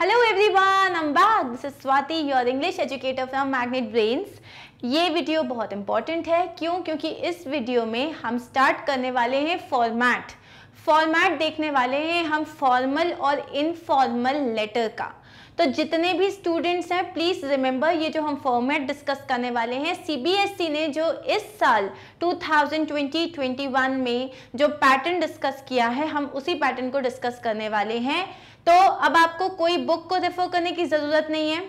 Hello everyone am back this is Swati your English educator from Magnet Brains ये वीडियो बहुत important है क्यों क्योंकि इस वीडियो में हम स्टार्ट करने वाले हैं फॉर्मैट फॉर्मैट देखने वाले हैं हम फॉर्मल और इनफॉर्मल लेटर का तो जितने भी स्टूडेंट्स हैं प्लीज़ रिमेंबर ये जो हम फॉर्मेट डिस्कस करने वाले हैं सीबीएसई e ने जो इस साल 2020-21 में जो पैटर्न डिस्कस किया है हम उसी पैटर्न को डिस्कस करने वाले हैं तो अब आपको कोई बुक को रेफर करने की ज़रूरत नहीं है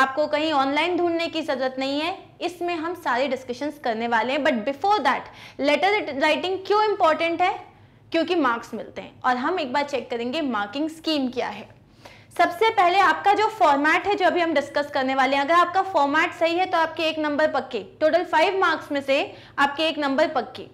आपको कहीं ऑनलाइन ढूंढने की ज़रूरत नहीं है इसमें हम सारी डिस्कशंस करने वाले हैं but before that letter writing क्यों इंपॉर्टेंट है क्योंकि मार्क्स मिलते हैं और हम एक बार चेक करेंगे मार्किंग स्कीम क्या है सबसे पहले आपका जो फॉर्मेट है जो अभी हम डिस्कस करने वाले हैं अगर आपका फॉर्मेट सही है तो आपके एक नंबर पक्के टोटल फाइव मार्क्स में से आपके एक नंबर पक्के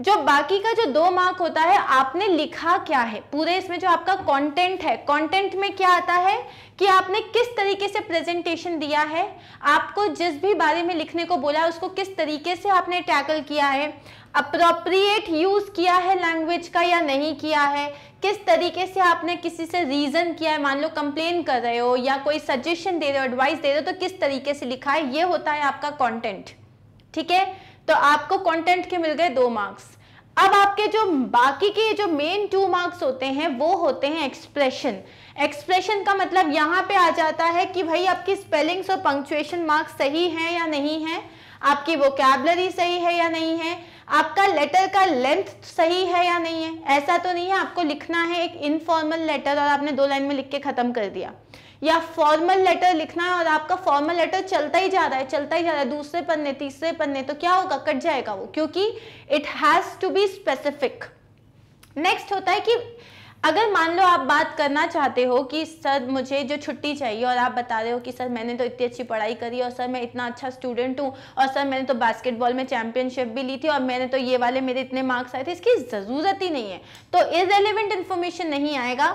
जो बाकी का जो दो मार्क होता है आपने लिखा क्या है पूरे इसमें जो आपका कंटेंट है कंटेंट में क्या आता है कि आपने किस तरीके से प्रेजेंटेशन दिया है आपको जिस भी बारे में लिखने को बोला उसको किस तरीके से आपने टैकल किया है अप्रोप्रिएट यूज़ किया है लैंग्वेज का या नहीं किया है किस तरीके से आपने किसी से रीज़न किया है मान लो कंप्लेन कर रहे हो या कोई सजेशन दे रहे हो एडवाइस दे रहे हो तो किस तरीके से लिखा है ये होता है आपका कॉन्टेंट ठीक है तो आपको कंटेंट के मिल गए दो मार्क्स अब आपके जो बाकी के जो मेन टू मार्क्स होते हैं वो होते हैं एक्सप्रेशन एक्सप्रेशन का मतलब यहाँ पे आ जाता है कि भाई आपकी स्पेलिंग्स और पंक्चुएशन मार्क्स सही हैं या नहीं है आपकी वोकैबलरी सही है या नहीं है आपका लेटर का लेंथ सही है या नहीं है ऐसा तो नहीं है आपको लिखना है एक इनफॉर्मल लेटर और आपने दो लाइन में लिख के ख़त्म कर दिया या फॉर्मल लेटर लिखना है और आपका फॉर्मल लेटर चलता ही जा रहा है चलता ही जा रहा है दूसरे पन्ने तीसरे पन्ने तो क्या होगा कट जाएगा वो क्योंकि it has to be specific next होता है कि अगर मान लो आप बात करना चाहते हो कि सर मुझे जो छुट्टी चाहिए और आप बता रहे हो कि सर मैंने तो इतनी अच्छी पढ़ाई करी और सर मैं इतना अच्छा स्टूडेंट हूँ और सर मैंने तो बास्केटबॉल में चैंपियनशिप भी ली थी और मैंने तो ये वाले मेरे इतने मार्क्स आए थे इसकी ज़रूरत ही नहीं है तो इरेलीवेंट इन्फॉर्मेशन नहीं आएगा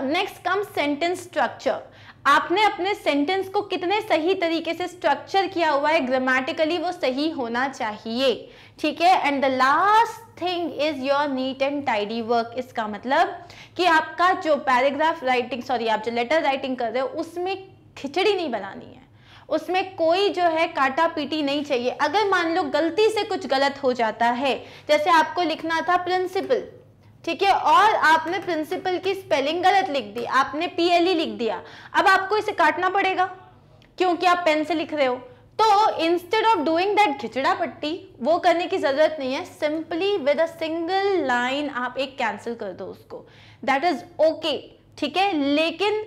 नेक्स्ट कम सेंटेंस स्ट्रक्चर आपने अपने सेंटेंस को कितने सही तरीके से स्ट्रक्चर किया हुआ है ग्रामेटिकली वो सही होना चाहिए ठीक है and the last thing is your neat and tidy work इसका मतलब कि आपका जो पैराग्राफ राइटिंग सॉरी आप जो लेटर राइटिंग कर रहे हो उसमें खिचड़ी नहीं बनानी है उसमें कोई जो है काटा पीटी नहीं चाहिए अगर मान लो गलती से कुछ गलत हो जाता है जैसे आपको लिखना था प्रिंसिपल ठीक है और आपने प्रिंसिपल की स्पेलिंग गलत लिख दी आपने पीएलई e लिख दिया अब आपको इसे काटना पड़ेगा क्योंकि आप पेन से लिख रहे हो तो इंस्टेड ऑफ डूइंग दैट खिचड़ा पट्टी वो करने की जरूरत नहीं है simply with a single line आप एक कैंसिल कर दो उसको दैट इज ओके ठीक है लेकिन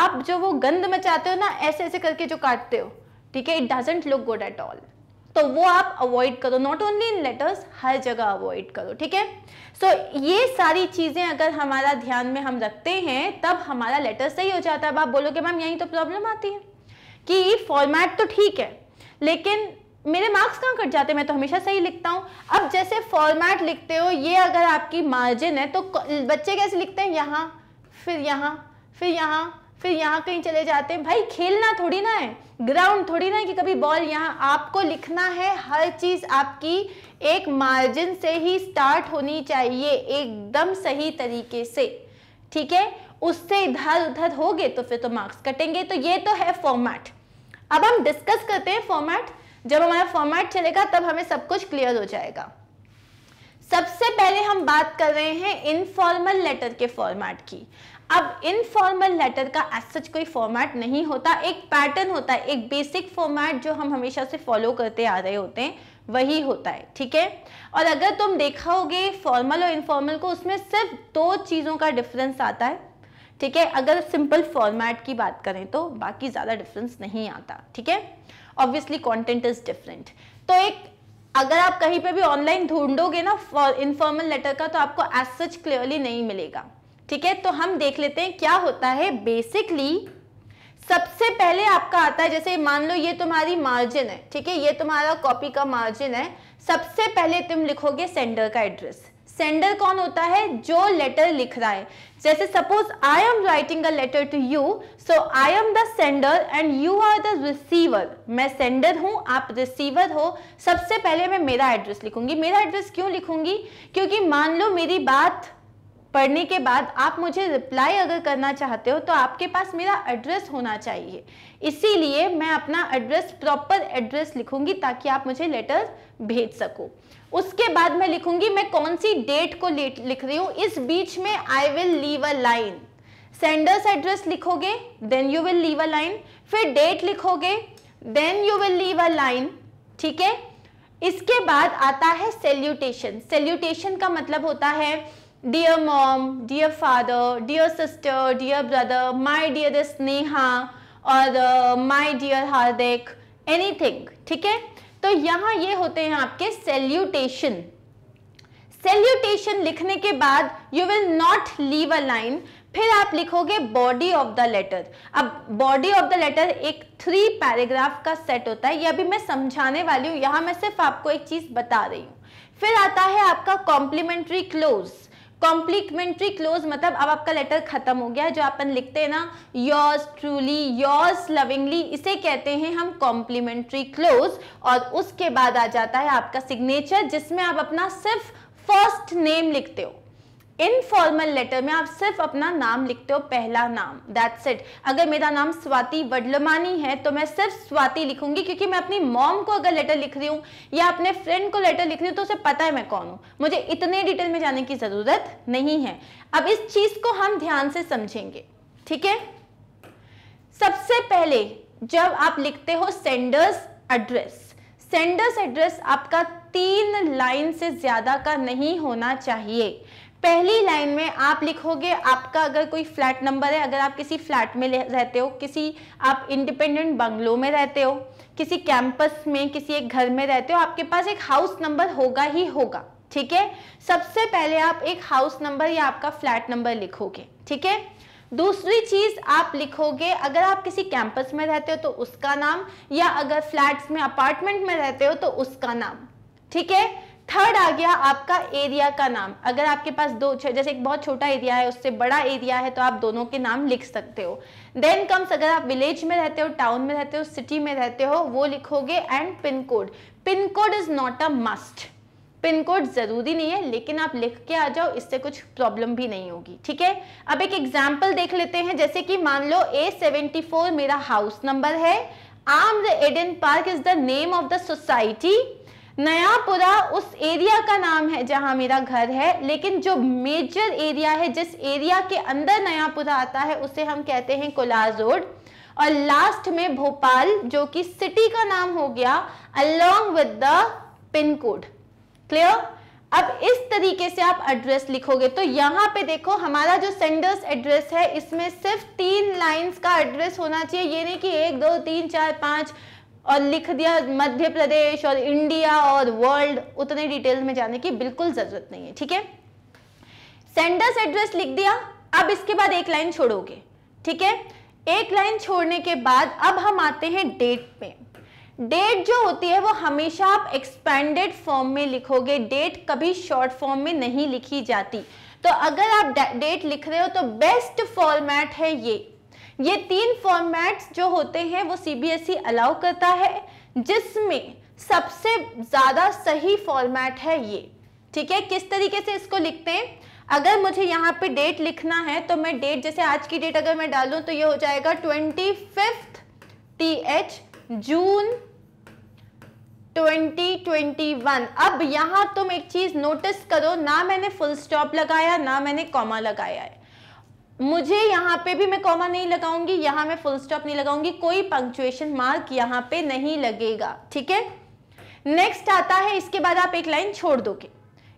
आप जो वो गंद मचाते हो ना ऐसे ऐसे करके जो काटते हो ठीक है it doesn't look good at all तो वो आप अवॉइड करो नॉट ओनली इन लेटर्स हर जगह अवॉइड करो ठीक है सो ये सारी चीज़ें अगर हमारा ध्यान में हम रखते हैं तब हमारा लेटर सही हो जाता है अब आप बोलोगे मैम यहीं तो प्रॉब्लम आती है कि फॉर्मेट तो ठीक है लेकिन मेरे मार्क्स कहाँ कट जाते हैं मैं तो हमेशा सही लिखता हूँ अब जैसे फॉर्मेट लिखते हो ये अगर आपकी मार्जिन है तो बच्चे कैसे लिखते हैं यहाँ फिर यहाँ फिर यहाँ फिर यहाँ कहीं चले जाते हैं भाई खेलना थोड़ी ना है ग्राउंड थोड़ी ना है कि कभी बॉल यहाँ आपको लिखना है हर चीज़ आपकी एक मार्जिन से ही स्टार्ट होनी चाहिए एकदम सही तरीके से ठीक है उससे इधर उधर हो गए तो फिर तो मार्क्स कटेंगे तो ये तो है फॉर्मेट अब हम डिस्कस करते हैं फॉर्मेट जब हमारा फॉर्मेट चलेगा तब हमें सब कुछ क्लियर हो जाएगा सबसे पहले हम बात कर रहे हैं इनफॉर्मल लेटर के फॉर्मेट की अब इनफॉर्मल लेटर का एज सच कोई फॉर्मेट नहीं होता एक पैटर्न होता है एक बेसिक फॉर्मेट जो हम हमेशा से फॉलो करते आ रहे होते हैं वही होता है ठीक है और अगर तुम देखाओगे फॉर्मल और इनफॉर्मल को उसमें सिर्फ दो चीज़ों का डिफरेंस आता है ठीक है अगर सिंपल फॉर्मेट की बात करें तो बाकी ज़्यादा डिफरेंस नहीं आता ठीक है ऑब्वियसली कॉन्टेंट इज़ डिफरेंट तो एक अगर आप कहीं पे भी ऑनलाइन ढूंढोगे ना इनफॉर्मल लेटर का तो आपको एज सच क्लियरली नहीं मिलेगा ठीक है तो हम देख लेते हैं क्या होता है बेसिकली सबसे पहले आपका आता है जैसे मान लो ये तुम्हारी मार्जिन है ठीक है ये तुम्हारा कॉपी का मार्जिन है सबसे पहले तुम लिखोगे सेंडर का एड्रेस सेंडर कौन होता है जो लेटर लिख रहा है जैसे suppose I am writing a letter to you so I am the sender and you are the receiver मैं सेंडर हूं आप रिसीवर हो सबसे पहले मैं मेरा एड्रेस लिखूंगी मेरा एड्रेस क्यों लिखूंगी क्योंकि मान लो मेरी बात पढ़ने के बाद आप मुझे रिप्लाई अगर करना चाहते हो तो आपके पास मेरा एड्रेस होना चाहिए इसीलिए मैं अपना एड्रेस प्रॉपर एड्रेस लिखूंगी ताकि आप मुझे लेटर भेज सको उसके बाद मैं लिखूंगी मैं कौन सी डेट को लिख रही हूँ इस बीच में I will leave a line sender's address लिखोगे then you will leave a line फिर डेट लिखोगे then you will leave a line ठीक है इसके बाद आता है सेल्यूटेशन सेल्यूटेशन का मतलब होता है dear mom, dear father, dear sister, dear brother, my dear Neha और माई my dear Hardik, anything, ठीक है तो यहाँ ये होते हैं आपके सेल्यूटेशन सेल्यूटेशन लिखने के बाद you will not leave a line फिर आप लिखोगे बॉडी ऑफ द लेटर अब बॉडी ऑफ द लेटर एक थ्री पैराग्राफ का सेट होता है ये अभी मैं समझाने वाली हूँ यहाँ मैं सिर्फ आपको एक चीज़ बता रही हूँ फिर आता है आपका कॉम्प्लीमेंट्री क्लोज कॉम्प्लीमेंट्री क्लोज मतलब अब आपका लेटर खत्म हो गया है जो अपन लिखते हैं ना योर्स ट्रूली योर्स लविंगली इसे कहते हैं हम कॉम्प्लीमेंट्री क्लोज और उसके बाद आ जाता है आपका सिग्नेचर जिसमें आप अपना सिर्फ फर्स्ट नेम लिखते हो इनफॉर्मल लेटर में आप सिर्फ अपना नाम लिखते हो पहला नाम दैट्स इट अगर मेरा नाम स्वाति वडलमानी है तो मैं सिर्फ स्वाति लिखूंगी क्योंकि मैं अपनी मॉम को अगर लेटर लिख रही हूँ या अपने फ्रेंड को लेटर लिख रही हूँ तो उसे पता है मैं कौन हूँ मुझे इतने डिटेल में जाने की ज़रूरत नहीं है अब इस चीज़ को हम ध्यान से समझेंगे ठीक है सबसे पहले जब आप लिखते हो सेंडर्स एड्रेस सेंडर्स एड्रेस आपका तीन लाइन से ज़्यादा का नहीं होना चाहिए पहली लाइन में आप लिखोगे आपका अगर कोई फ्लैट नंबर है अगर आप किसी फ्लैट में रहते हो किसी आप इंडिपेंडेंट बंगलो में रहते हो किसी कैंपस में किसी एक घर में रहते हो आपके पास एक हाउस नंबर होगा ही होगा ठीक है सबसे पहले आप एक हाउस नंबर या आपका फ्लैट नंबर लिखोगे ठीक है दूसरी चीज आप लिखोगे अगर आप किसी कैंपस में रहते हो तो उसका नाम या अगर फ्लैट्स में अपार्टमेंट में रहते हो तो उसका नाम ठीक है थर्ड आ गया आपका एरिया का नाम अगर आपके पास दो जैसे एक बहुत छोटा एरिया है उससे बड़ा एरिया है तो आप दोनों के नाम लिख सकते हो देन कम्स अगर आप विलेज में रहते हो टाउन में रहते हो सिटी में रहते हो वो लिखोगे and pin code pin code is not a must pin code ज़रूरी नहीं है लेकिन आप लिख के आ जाओ इससे कुछ प्रॉब्लम भी नहीं होगी ठीक है अब एक एग्जाम्पल देख लेते हैं जैसे कि मान लो ए सेवेंटी फोर मेरा हाउस नंबर है आर्म्ड Eden Park is the name of the society Nayapura उस एरिया का नाम है जहां मेरा घर है लेकिन जो मेजर एरिया है जिस एरिया के अंदर नयापुरा आता है उसे हम कहते हैं कोलाजोड रोड और लास्ट में भोपाल जो कि सिटी का नाम हो गया along with the pin code clear अब इस तरीके से आप एड्रेस लिखोगे तो यहाँ पे देखो हमारा जो सेंडर्स एड्रेस है इसमें सिर्फ तीन लाइंस का एड्रेस होना चाहिए ये नहीं कि एक दो तीन चार पांच और लिख दिया मध्य प्रदेश और इंडिया और वर्ल्ड उतने डिटेल में जाने की बिल्कुल जरूरत नहीं है ठीक है सेंडर्स एड्रेस लिख दिया अब इसके बाद एक लाइन छोड़ोगे ठीक है एक लाइन छोड़ने के बाद अब हम आते हैं डेट पे डेट जो होती है वो हमेशा आप एक्सपेंडेड फॉर्म में लिखोगे डेट कभी शॉर्ट फॉर्म में नहीं लिखी जाती तो अगर आप डेट लिख रहे हो तो बेस्ट फॉर्मेट है ये ये तीन फॉर्मेट्स जो होते हैं वो सीबीएसई अलाउ e करता है जिसमें सबसे ज़्यादा सही फॉर्मेट है ये ठीक है किस तरीके से इसको लिखते हैं अगर मुझे यहाँ पे डेट लिखना है तो मैं डेट जैसे आज की डेट अगर मैं डालू तो ये हो जाएगा twenty fifth T H June 2021 अब यहां तुम एक चीज़ नोटिस करो ना मैंने फुल स्टॉप लगाया ना मैंने कॉमा लगाया है मुझे यहाँ पे भी मैं कॉमा नहीं लगाऊंगी यहाँ मैं फुल स्टॉप नहीं लगाऊंगी कोई पंक्चुएशन मार्क यहाँ पे नहीं लगेगा ठीक है नेक्स्ट आता है इसके बाद आप एक लाइन छोड़ दोगे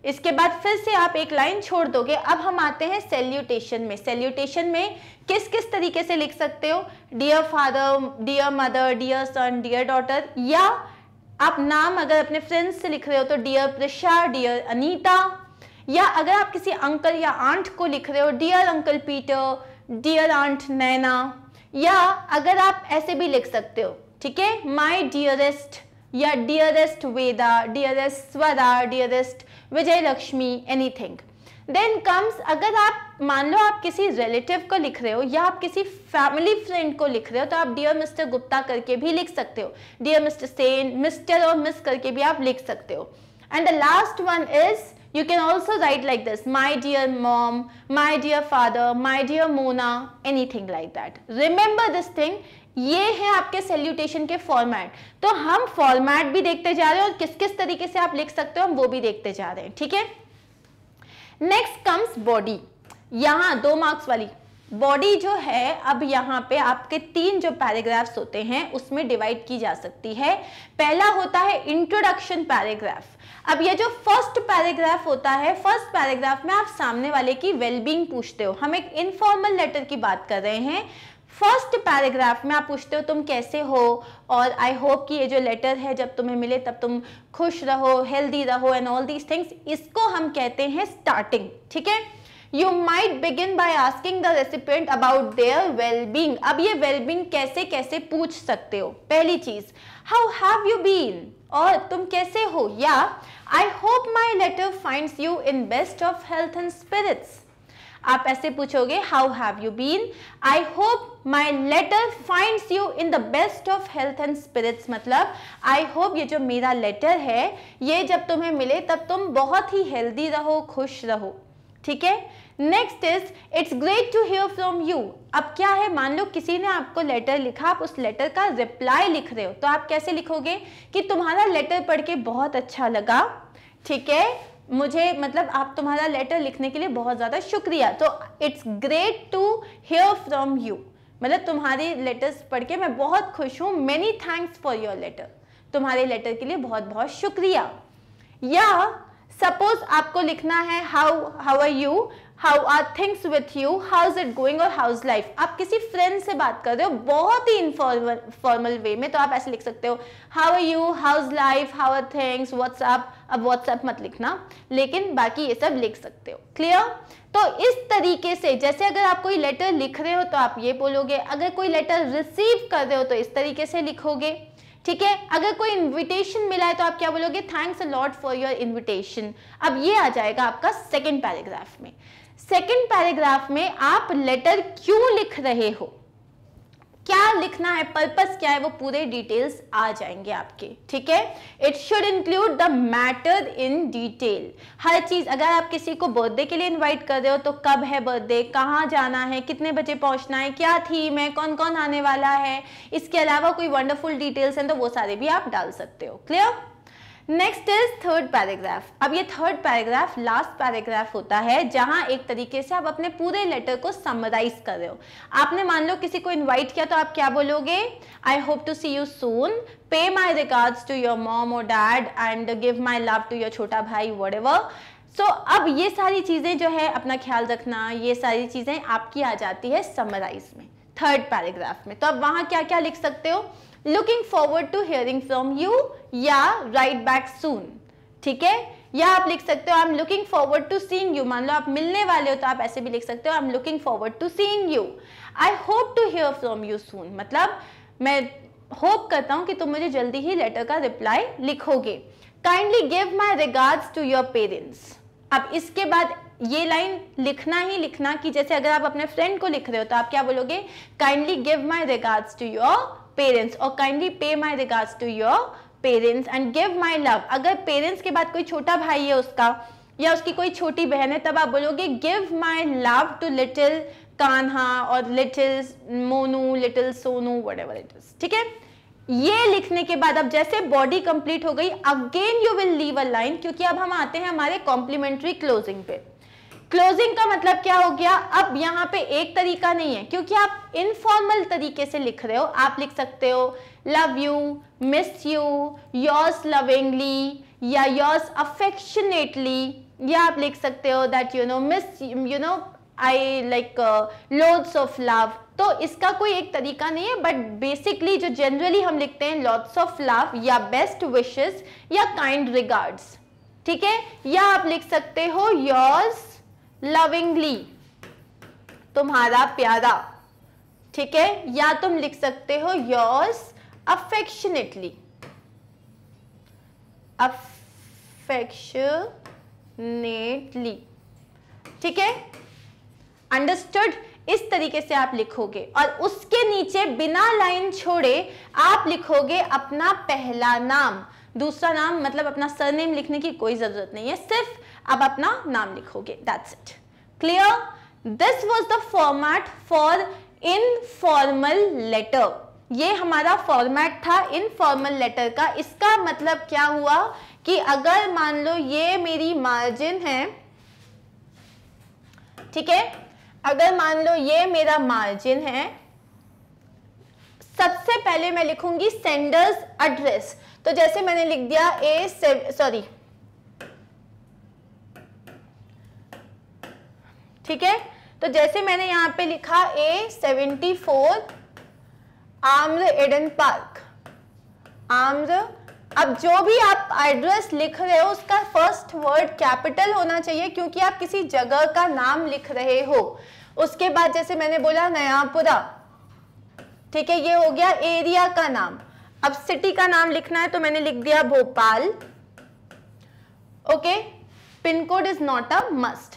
इसके बाद फिर से आप एक लाइन छोड़ दोगे अब हम आते हैं सेल्यूटेशन में सेल्यूटेशन में किस किस तरीके से लिख सकते हो dear father dear mother dear son dear daughter या आप नाम अगर अपने फ्रेंड्स से लिख रहे हो तो डियर प्रशा डियर अनीता या अगर आप किसी अंकल या आंट को लिख रहे हो dear uncle Peter dear aunt Naina या अगर आप ऐसे भी लिख सकते हो ठीक है माई डियरेस्ट या dearest Veda dearest Swara dearest Vijay Lakshmi anything then comes अगर आप मान लो आप किसी रिलेटिव को लिख रहे हो या आप किसी फैमिली फ्रेंड को लिख रहे हो तो आप डियर मिस्टर गुप्ता करके भी लिख सकते हो डियर मिस्टर सेन मिस्टर और मिस करके भी आप लिख सकते हो and the last one is You can also write like this, my dear mom, my dear father, my dear Mona, anything like that. Remember this thing, ये है आपके सेल्यूटेशन के फॉर्मेट तो हम फॉर्मेट भी देखते जा रहे हैं और किस किस तरीके से आप लिख सकते हो हम वो भी देखते जा रहे हैं ठीक है नेक्स्ट कम्स बॉडी यहाँ दो मार्क्स वाली बॉडी जो है अब यहाँ पे आपके तीन जो पैराग्राफ्स होते हैं उसमें डिवाइड की जा सकती है पहला होता है इंट्रोडक्शन पैराग्राफ अब ये जो फर्स्ट पैराग्राफ होता है फर्स्ट पैराग्राफ में आप सामने वाले की वेलबींग पूछते हो हम एक इनफॉर्मल लेटर की बात कर रहे हैं फर्स्ट पैराग्राफ में आप पूछते हो तुम कैसे हो और आई होप कि ये जो लेटर है जब तुम्हें मिले तब तुम खुश रहो हेल्दी रहो एंड ऑल दीज थिंग्स इसको हम कहते हैं स्टार्टिंग ठीक है you might begin by asking the recipient about their wellbeing अब ये वेलबींग कैसे कैसे पूछ सकते हो पहली चीज हाउ हैव यू बीन और तुम कैसे हो या I hope my letter finds you in best of health and spirits आप ऐसे पूछोगे how have you been I hope my letter finds you in the best of health and spirits मतलब I hope ये जो मेरा letter है ये जब तुम्हें मिले तब तुम बहुत ही हेल्दी रहो खुश रहो ठीक है next is it's great to hear from you अब क्या है मान लो किसी ने आपको लेटर लिखा आप उस लेटर का रिप्लाई लिख रहे हो तो आप कैसे लिखोगे कि तुम्हारा लेटर पढ़ के बहुत अच्छा लगा ठीक है मुझे मतलब आप तुम्हारा लेटर लिखने के लिए बहुत ज़्यादा शुक्रिया तो it's great to hear from you मतलब तुम्हारे लेटर्स पढ़ के मैं बहुत खुश हूँ many thanks for your letter तुम्हारे लेटर के लिए बहुत बहुत शुक्रिया या सपोज आपको लिखना है how how are you how are things with you how is it going और हाउ इज लाइफ आप किसी फ्रेंड से बात कर रहे हो बहुत ही इनफॉर्मल फॉर्मल वे में तो आप ऐसे लिख सकते हो how are you how is life how are things what's up अब व्हाट्सअप मत लिखना लेकिन बाकी ये सब लिख सकते हो क्लियर तो इस तरीके से जैसे अगर आप कोई लेटर लिख रहे हो तो आप ये बोलोगे अगर कोई लेटर रिसीव कर रहे हो तो इस तरीके से लिखोगे ठीक है अगर कोई इनविटेशन मिला है तो आप क्या बोलोगे thanks a lot for your invitation अब ये आ जाएगा आपका सेकेंड पैराग्राफ में सेकेंड पैराग्राफ में आप लेटर क्यों लिख रहे हो क्या लिखना है पर्पस क्या है वो पूरे डिटेल्स आ जाएंगे आपके ठीक है it should include the matter in detail हर चीज़ अगर आप किसी को बर्थडे के लिए इनवाइट कर रहे हो तो कब है बर्थडे कहाँ जाना है कितने बजे पहुंचना है क्या थीम है कौन कौन आने वाला है इसके अलावा कोई वंडरफुल डिटेल्स हैं तो वो सारे भी आप डाल सकते हो clear next is third paragraph अब ये थर्ड पैराग्राफ लास्ट पैराग्राफ होता है जहां एक तरीके से आप अपने पूरे लेटर को समराइज कर रहे हो आपने मान लो किसी को इनवाइट किया तो आप क्या बोलोगे I hope to see you soon pay my regards to your mom और dad and give my love to your छोटा भाई वट सो so, अब ये सारी चीज़ें जो है अपना ख्याल रखना ये सारी चीज़ें आपकी आ जाती है समराइज में थर्ड पैराग्राफ में तो अब वहां क्या क्या लिख सकते हो looking forward to hearing from you या राइट बैक सून ठीक है या आप लिख सकते हो I am looking forward to seeing you मान लो आप मिलने वाले हो तो आप ऐसे भी लिख सकते हो I am looking forward to seeing you I hope to hear from you soon मतलब मैं होप करता हूं कि तुम मुझे जल्दी ही लेटर का रिप्लाई लिखोगे kindly give my regards to your parents अब इसके बाद ये लाइन लिखना ही लिखना कि जैसे अगर आप अपने फ्रेंड को लिख रहे हो तो आप क्या बोलोगे kindly give my regards to your parents और kindly pay my regards to your parents and give my love अगर पेरेंट्स के बाद कोई छोटा भाई है उसका या उसकी कोई छोटी बहन है तब आप बोलोगे give my love to little Kanha और little Monu little Sonu whatever it is ठीक है ये लिखने के बाद अब जैसे बॉडी कंप्लीट हो गई again you will leave a line क्योंकि अब हम आते हैं हमारे कॉम्प्लीमेंट्री क्लोजिंग पे क्लोजिंग का मतलब क्या हो गया अब यहाँ पे एक तरीका नहीं है क्योंकि आप इनफॉर्मल तरीके से लिख रहे हो आप लिख सकते हो love you miss you yours lovingly या योर्स अफेक्शनेटली या आप लिख सकते हो that you know miss you know I like lots of love तो इसका कोई एक तरीका नहीं है बट बेसिकली जो जनरली हम लिखते हैं लॉट्स ऑफ लव या बेस्ट विशेस या काइंड रिगार्ड्स ठीक है या आप लिख सकते हो योर्स लविंगली तुम्हारा प्यारा ठीक है या तुम लिख सकते हो योर्स अफेक्शनेटली अफेक्शनेटली ठीक है अंडरस्टूड इस तरीके से आप लिखोगे और उसके नीचे बिना लाइन छोड़े आप लिखोगे अपना पहला नाम दूसरा नाम मतलब अपना सरनेम लिखने की कोई जरूरत नहीं है सिर्फ अब अपना नाम लिखोगे that's it clear this was the format for informal letter ये हमारा फॉर्मेट था इनफॉर्मल लेटर का इसका मतलब क्या हुआ कि अगर मान लो ये मेरी मार्जिन है ठीक है अगर मान लो ये मेरा मार्जिन है सबसे पहले मैं लिखूंगी सेंडर्स एड्रेस तो जैसे मैंने लिख दिया ए सॉरी ठीक है तो जैसे मैंने यहां पे लिखा A seventy four Amra Eden Park Amra अब जो भी आप एड्रेस लिख रहे हो उसका फर्स्ट वर्ड कैपिटल होना चाहिए क्योंकि आप किसी जगह का नाम लिख रहे हो उसके बाद जैसे मैंने बोला नयापुरा ठीक है ये हो गया एरिया का नाम अब सिटी का नाम लिखना है तो मैंने लिख दिया Bhopal okay pin code is not a must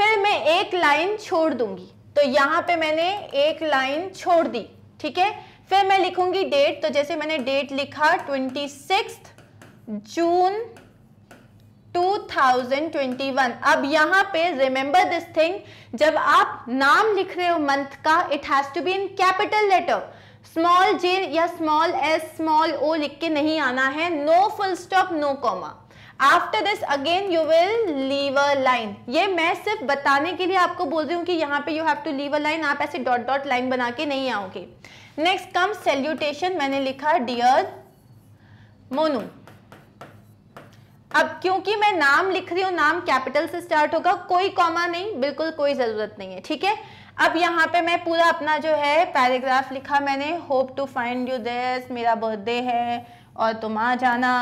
फिर मैं एक लाइन छोड़ दूंगी तो यहां पे मैंने एक लाइन छोड़ दी ठीक है फिर मैं लिखूंगी डेट तो जैसे मैंने डेट लिखा ट्वेंटी जून 2021 अब यहां पे रिमेंबर दिस थिंग जब आप नाम लिख रहे हो मंथ का it has to be in capital letter small J या स्मॉल एस स्मॉल ओ लिख के नहीं आना है no full stop no comma after this again you will leave a line ये मैं सिर्फ बताने के लिए आपको बोल रही हूँ कि यहाँ पे you have to leave a line आप ऐसे डॉट डॉट लाइन बना के नहीं आओगे नेक्स्ट कम सेल्यूटेशन मैंने लिखा डियर मोनू अब क्योंकि मैं नाम लिख रही हूँ नाम कैपिटल से स्टार्ट होगा कोई कॉमा नहीं बिल्कुल कोई ज़रूरत नहीं है ठीक है अब यहाँ पे मैं पूरा अपना जो है पैराग्राफ लिखा मैंने hope to find you this मेरा बर्थडे है और तुम आ जाना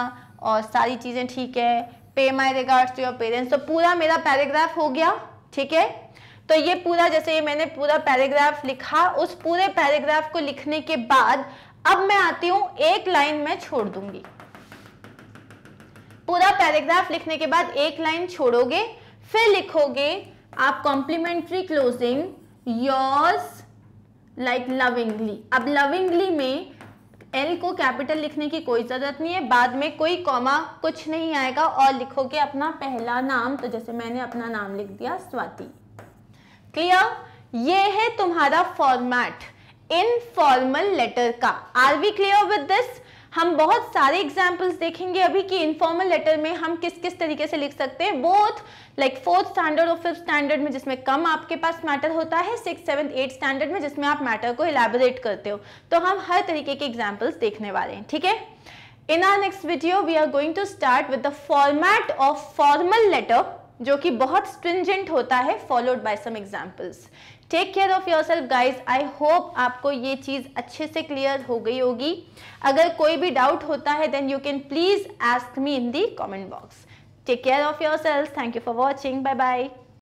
और सारी चीज़ें ठीक है pay my regards to your parents तो पूरा मेरा पैराग्राफ हो गया ठीक है तो ये पूरा जैसे ये मैंने पूरा पैराग्राफ लिखा उस पूरे पैराग्राफ को लिखने के बाद अब मैं आती हूँ एक लाइन में छोड़ दूंगी पूरा पैराग्राफ लिखने के बाद एक लाइन छोड़ोगे फिर लिखोगे आप complimentary closing yours like lovingly अब लविंगली में एल को कैपिटल लिखने की कोई ज़रूरत नहीं है बाद में कोई कॉमा कुछ नहीं आएगा और लिखोगे अपना पहला नाम तो जैसे मैंने अपना नाम लिख दिया स्वाति क्लियर ये है तुम्हारा फॉर्मेट इनफॉर्मल लेटर का are we clear with this हम बहुत सारे एग्जाम्पल्स देखेंगे अभी कि इनफॉर्मल लेटर में हम किस किस तरीके से लिख सकते हैं बोथ लाइक फोर्थ स्टैंडर्ड और फिफ्थ स्टैंडर्ड में जिसमें कम आपके पास मैटर होता है सिक्स सेवन्थ एट स्टैंडर्ड में जिसमें आप मैटर को इलेबोरेट करते हो तो हम हर तरीके के एग्जाम्पल्स देखने वाले हैं ठीक है in our next video we are going to start with the format of formal letter जो कि बहुत स्ट्रिंजेंट होता है followed by some examples take care of yourself guys I hope आपको ये चीज़ अच्छे से क्लियर हो गई होगी अगर कोई भी डाउट होता है then you can please ask me in the comment box take care of yourself thank you for watching bye bye